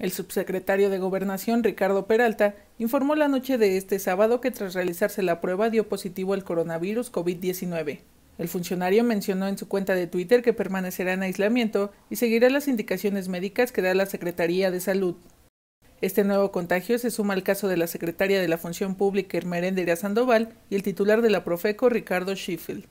El subsecretario de Gobernación, Ricardo Peralta, informó la noche de este sábado que tras realizarse la prueba dio positivo al coronavirus COVID-19. El funcionario mencionó en su cuenta de Twitter que permanecerá en aislamiento y seguirá las indicaciones médicas que da la Secretaría de Salud. Este nuevo contagio se suma al caso de la secretaria de la Función Pública Irmerenderia Sandoval y el titular de la Profeco, Ricardo Schiffel.